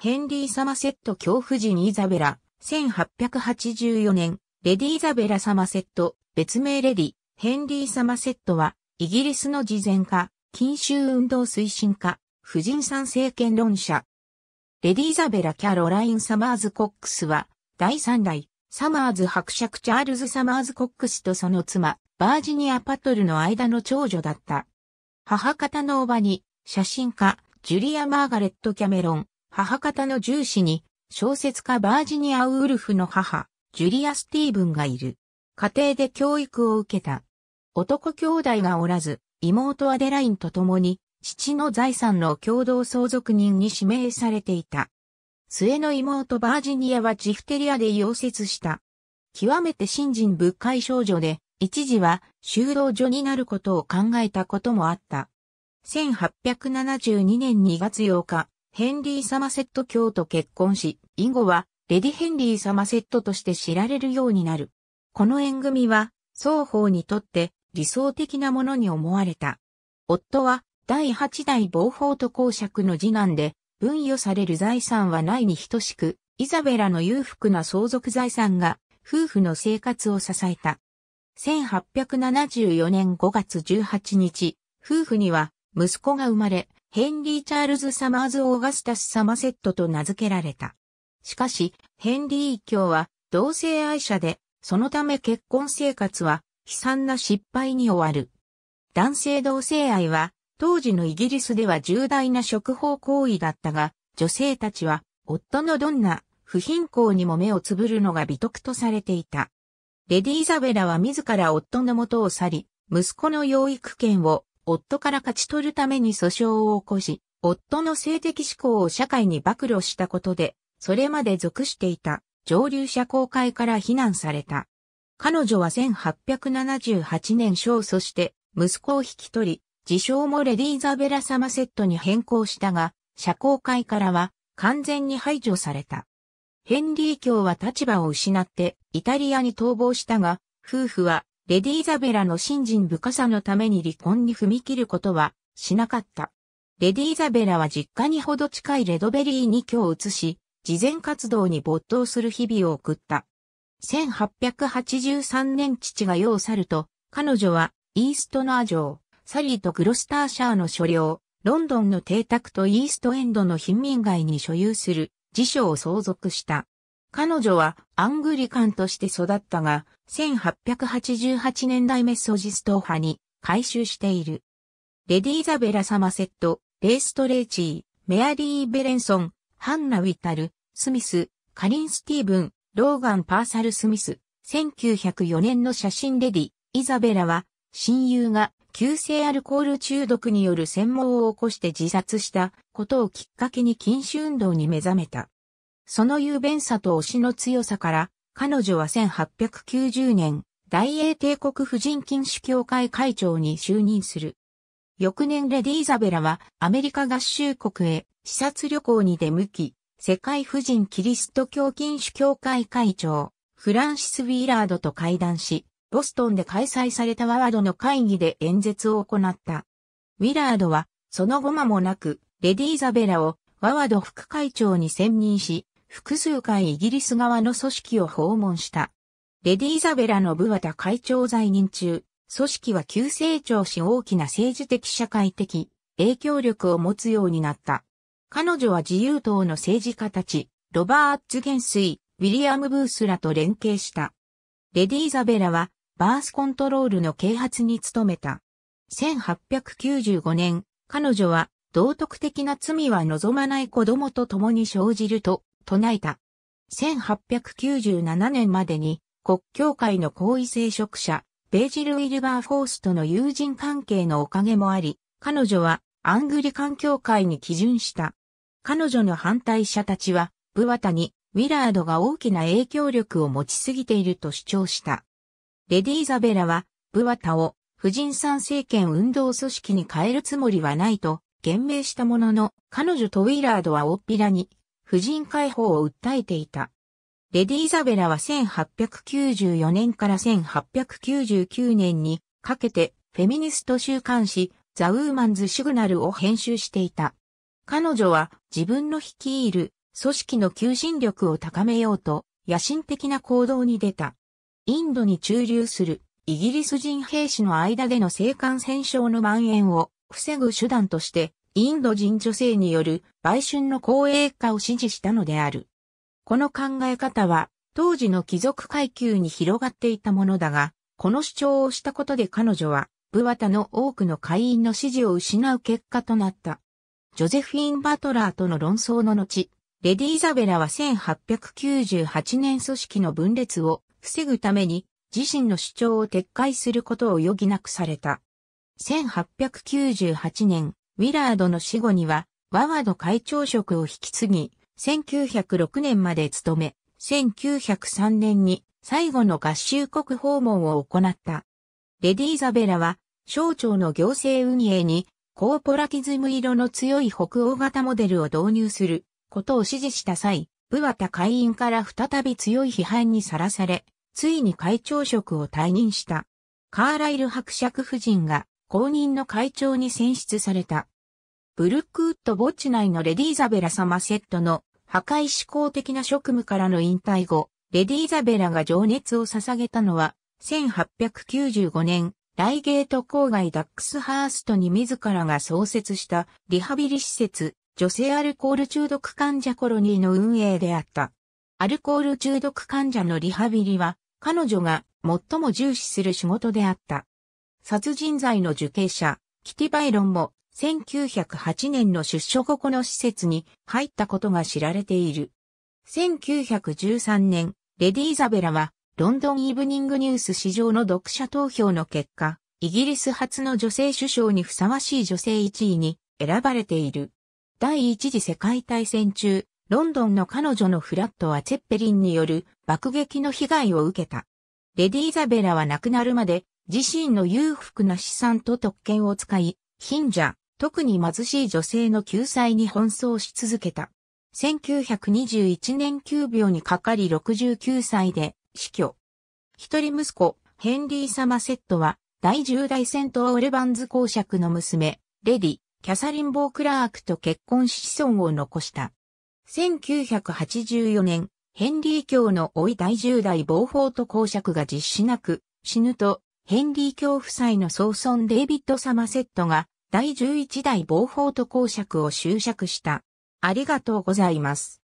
ヘンリー・サマセット恐怖人イザベラ、1884年、レディ・イザベラ・サマセット、別名レディ、ヘンリー・サマセットは、イギリスの事前家、禁酒運動推進家、婦人参政権論者。レディ・イザベラ・キャロライン・サマーズ・コックスは、第3代、サマーズ伯爵チャールズ・サマーズ・コックスとその妻、バージニア・パトルの間の長女だった。母方の叔母に、写真家、ジュリア・マーガレット・キャメロン、母方の重視に、小説家バージニア・ウルフの母、ジュリア・スティーブンがいる。家庭で教育を受けた。男兄弟がおらず、妹アデラインと共に、父の財産の共同相続人に指名されていた。末の妹バージニアはジフテリアで溶接した。極めて信心仏解少女で、一時は修道女になることを考えたこともあった。1872年2月8日、ヘンリー・サマセット卿と結婚し、以後はレディ・ヘンリー・サマセットとして知られるようになる。この縁組は双方にとって理想的なものに思われた。夫は第8代暴法と公爵の次男で、分与される財産はないに等しく、イザベラの裕福な相続財産が夫婦の生活を支えた。1874年5月18日、夫婦には息子が生まれ、ヘンリー・チャールズ・サマーズ・オーガスタス・サマセットと名付けられた。しかし、ヘンリー一教は同性愛者で、そのため結婚生活は悲惨な失敗に終わる。男性同性愛は、当時のイギリスでは重大な触法行為だったが、女性たちは、夫のどんな不貧困にも目をつぶるのが美徳とされていた。レディ・イザベラは自ら夫の元を去り、息子の養育権を夫から勝ち取るために訴訟を起こし、夫の性的思考を社会に暴露したことで、それまで属していた上流社交界から非難された。彼女は1878年勝訴して息子を引き取り、自称もレディーザベラ・サマセットに変更したが、社交界からは完全に排除された。ヘンリー教は立場を失ってイタリアに逃亡したが、夫婦はレディ・ーザベラの信心深さのために離婚に踏み切ることはしなかった。レディ・ーザベラは実家にほど近いレドベリーに居を移し、事前活動に没頭する日々を送った。1883年父が世を去ると、彼女はイーストナー城、サリーとグロスターシャーの所領、ロンドンの邸宅とイーストエンドの貧民街に所有する辞書を相続した。彼女はアングリカンとして育ったが、1888年代メッソジスト派に改修している。レディ・イザベラ・サマセット、レースト・レーチー、メアリー・ベレンソン、ハンナ・ウィタル、スミス、カリン・スティーブン、ローガン・パーサル・スミス、1904年の写真レディ、イザベラは、親友が急性アルコール中毒による専門を起こして自殺したことをきっかけに禁酒運動に目覚めた。その雄弁さと推しの強さから、彼女は1890年、大英帝国婦人禁止協会会長に就任する。翌年レディーザベラはアメリカ合衆国へ視察旅行に出向き、世界婦人キリスト教禁止協会会長、フランシス・ウィーラードと会談し、ボストンで開催されたワードの会議で演説を行った。ウィラードは、その後間もなく、レディーザベラをワード副会長に選任し、複数回イギリス側の組織を訪問した。レディ・イザベラのブワタ会長在任中、組織は急成長し大きな政治的社会的影響力を持つようになった。彼女は自由党の政治家たち、ロバーツ元帥、ウィリアム・ブースらと連携した。レディ・イザベラは、バースコントロールの啓発に努めた。1895年、彼女は、道徳的な罪は望まない子供と共に生じると唱えた。1897年までに国教会の高位聖職者、ベージル・ウィルバーフォースとの友人関係のおかげもあり、彼女はアングリカン教会に基準した。彼女の反対者たちは、ブワタにウィラードが大きな影響力を持ちすぎていると主張した。レディ・ザベラは、ブワタを婦人参政権運動組織に変えるつもりはないと言明したものの、彼女とウィラードは大っぴらに婦人解放を訴えていた。レディ・イザベラは1894年から1899年にかけてフェミニスト週刊誌ザ・ウーマンズ・シグナルを編集していた。彼女は自分の率いる組織の求心力を高めようと野心的な行動に出た。インドに駐留するイギリス人兵士の間での性感染症の蔓延を防ぐ手段としてインド人女性による売春の公営化を支持したのである。この考え方は当時の貴族階級に広がっていたものだが、この主張をしたことで彼女は、ブワタの多くの会員の支持を失う結果となった。ジョゼフィン・バトラーとの論争の後、レディ・イザベラは1898年組織の分裂を防ぐために自身の主張を撤回することを余儀なくされた。1898年、ウィラードの死後には、ワワード会長職を引き継ぎ、1906年まで務め、1903年に最後の合衆国訪問を行った。レディーザベラは、省庁の行政運営に、コーポラティズム色の強い北欧型モデルを導入することを指示した際、ブワタ会員から再び強い批判にさらされ、ついに会長職を退任した。カーライル伯爵夫人が公認の会長に選出された。ブルックウッド墓地内のレディーザベラ様セットの破壊思考的な職務からの引退後、レディーザベラが情熱を捧げたのは、1895年、ライゲート郊外ダックスハーストに自らが創設したリハビリ施設、女性アルコール中毒患者コロニーの運営であった。アルコール中毒患者のリハビリは、彼女が最も重視する仕事であった。殺人罪の受刑者、キティ・バイロンも1908年の出所後この施設に入ったことが知られている。1913年、レディ・イザベラはロンドン・イブニング・ニュース市場の読者投票の結果、イギリス初の女性首相にふさわしい女性1位に選ばれている。第一次世界大戦中、ロンドンの彼女のフラットはチェッペリンによる爆撃の被害を受けた。レディ・イザベラは亡くなるまで自身の裕福な資産と特権を使い、貧者、特に貧しい女性の救済に奔走し続けた。1921年9秒にかかり69歳で死去。一人息子、ヘンリー・サマセットは、第10代戦闘オレバンズ公爵の娘、レディ、キャサリン・ボー・クラークと結婚し子孫を残した。1984年、ヘンリー教の老い第10代ボーフォート公爵が実施なく、死ぬと、ヘンリー教夫妻の曾孫デイビッド・サマセットが第11代防法と公爵を執職した。ありがとうございます。